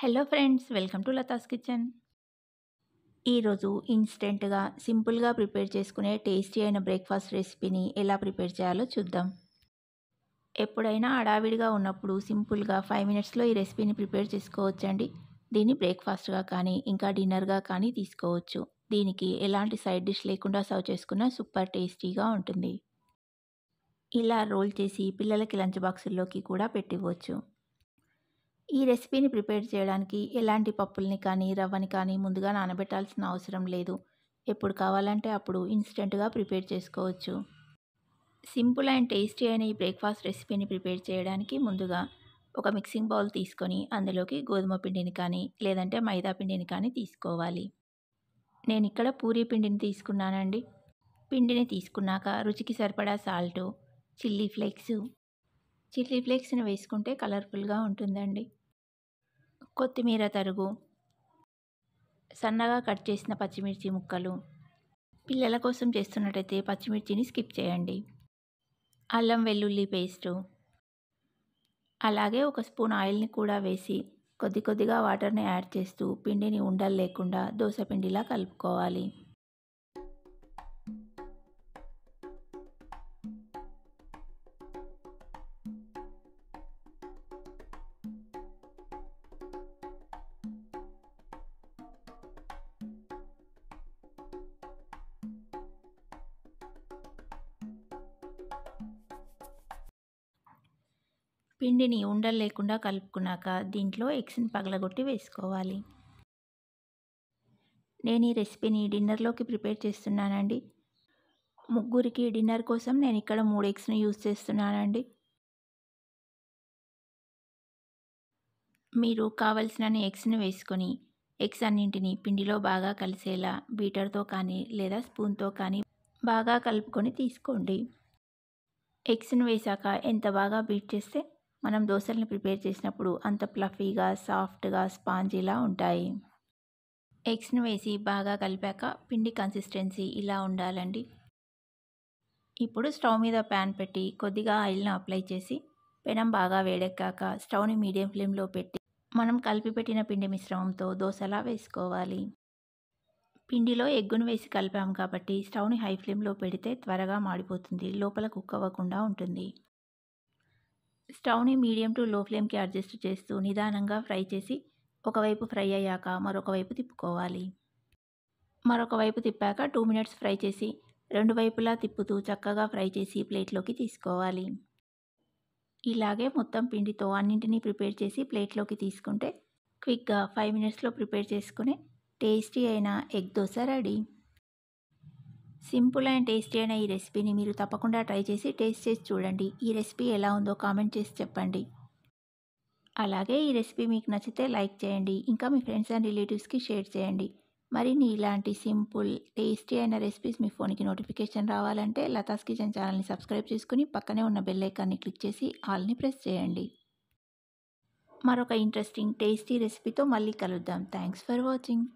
hello friends welcome to Latha's kitchen ఈరోజు ఇన్స్టెంట్గా సింపుల్గా ప్రిపేర్ చేసుకునే టేస్టీ అయిన బ్రేక్ఫాస్ట్ రెసిపీని ఎలా ప్రిపేర్ చేయాలో చూద్దాం ఎప్పుడైనా అడావిడిగా ఉన్నప్పుడు సింపుల్గా ఫైవ్ మినిట్స్లో ఈ రెసిపీని ప్రిపేర్ చేసుకోవచ్చండి దీన్ని బ్రేక్ఫాస్ట్గా కానీ ఇంకా డిన్నర్గా కానీ తీసుకోవచ్చు దీనికి ఎలాంటి సైడ్ డిష్ లేకుండా సర్వ్ చేసుకున్న సూపర్ టేస్టీగా ఉంటుంది ఇలా రోల్ చేసి పిల్లలకి లంచ్ బాక్సుల్లోకి కూడా పెట్టివచ్చు ఈ రెసిపీని ప్రిపేర్ చేయడానికి ఎలాంటి పప్పుల్ని కానీ రవ్వని కానీ ముందుగా నానబెట్టాల్సిన అవసరం లేదు ఎప్పుడు కావాలంటే అప్పుడు ఇన్స్టెంట్గా ప్రిపేర్ చేసుకోవచ్చు సింపుల్ అండ్ టేస్టీ అయిన ఈ బ్రేక్ఫాస్ట్ రెసిపీని ప్రిపేర్ చేయడానికి ముందుగా ఒక మిక్సింగ్ బౌల్ తీసుకొని అందులోకి గోధుమ పిండిని కానీ లేదంటే మైదా పిండిని కానీ తీసుకోవాలి నేను ఇక్కడ పూరీ పిండిని తీసుకున్నానండి పిండిని తీసుకున్నాక రుచికి సరిపడా సాల్టు చిల్లీ ఫ్లేక్స్ చిల్లీ ఫ్లేక్స్ని వేసుకుంటే కలర్ఫుల్గా ఉంటుందండి కొత్తిమీర తరుగు సన్నగా కట్ చేసిన పచ్చిమిర్చి ముక్కలు పిల్లల కోసం చేస్తున్నట్టయితే పచ్చిమిర్చిని స్కిప్ చేయండి అల్లం వెల్లుల్లి పేస్టు అలాగే ఒక స్పూన్ ఆయిల్ని కూడా వేసి కొద్ది కొద్దిగా వాటర్ని యాడ్ చేస్తూ పిండిని ఉండలు లేకుండా దోశ పిండిలా కలుపుకోవాలి పిండిని ఉండలు లేకుండా కలుపుకున్నాక దీంట్లో ఎగ్స్ని పగలగొట్టి వేసుకోవాలి నేను ఈ రెసిపీని డిన్నర్లోకి ప్రిపేర్ చేస్తున్నానండి ముగ్గురికి డిన్నర్ కోసం నేను ఇక్కడ మూడు ఎగ్స్ని యూజ్ చేస్తున్నానండి మీరు కావలసినన్ని ఎగ్స్ని వేసుకొని ఎగ్స్ అన్నింటిని పిండిలో బాగా కలిసేలా బీటర్తో కానీ లేదా స్పూన్తో కానీ బాగా కలుపుకొని తీసుకోండి ఎగ్స్ను వేశాక ఎంత బాగా బీట్ చేస్తే మనం దోశలను ప్రిపేర్ చేసినప్పుడు అంత ప్లఫీగా సాఫ్ట్గా స్పాంజీలా ఉంటాయి ఎగ్స్ను వేసి బాగా కలిపాక పిండి కన్సిస్టెన్సీ ఇలా ఉండాలండి ఇప్పుడు స్టవ్ మీద ప్యాన్ పెట్టి కొద్దిగా ఆయిల్ను అప్లై చేసి పెనం బాగా వేడెక్కాక స్టవ్ని మీడియం ఫ్లేమ్లో పెట్టి మనం కలిపి పెట్టిన పిండి మిశ్రమంతో దోశలా వేసుకోవాలి పిండిలో ఎగ్గును వేసి కలిపాం కాబట్టి స్టవ్ని హై ఫ్లేమ్లో పెడితే త్వరగా మాడిపోతుంది లోపల కుక్ అవ్వకుండా ఉంటుంది స్టవ్ని మీడియం టు లో ఫ్లేమ్కి అడ్జస్ట్ చేస్తూ నిదానంగా ఫ్రై చేసి ఒకవైపు ఫ్రై అయ్యాక మరొక వైపు తిప్పుకోవాలి మరొక వైపు తిప్పాక టూ మినిట్స్ ఫ్రై చేసి రెండు వైపులా తిప్పుతూ చక్కగా ఫ్రై చేసి ప్లేట్లోకి తీసుకోవాలి ఇలాగే మొత్తం పిండితో అన్నింటినీ ప్రిపేర్ చేసి ప్లేట్లోకి తీసుకుంటే క్విక్గా ఫైవ్ మినిట్స్లో ప్రిపేర్ చేసుకునే టేస్టీ అయిన egg dosa ready simple and tasty అయిన ఈ రెసిపీని మీరు తప్పకుండా ట్రై చేసి టేస్ట్ చేసి చూడండి ఈ రెసిపీ ఎలా ఉందో కామెంట్ చేసి చెప్పండి అలాగే ఈ రెసిపీ మీకు నచ్చితే లైక్ చేయండి ఇంకా మీ ఫ్రెండ్స్ అండ్ రిలేటివ్స్కి షేర్ చేయండి మరిన్ని ఇలాంటి సింపుల్ టేస్టీ అయిన రెసిపీస్ మీ ఫోన్కి నోటిఫికేషన్ రావాలంటే లతాస్ కిచెన్ ఛానల్ని సబ్స్క్రైబ్ చేసుకుని పక్కనే ఉన్న బెల్ ఐకాన్ని క్లిక్ చేసి ఆల్ని ప్రెస్ చేయండి మరొక ఇంట్రెస్టింగ్ టేస్టీ రెసిపీతో మళ్ళీ కలుద్దాం థ్యాంక్స్ ఫర్ వాచింగ్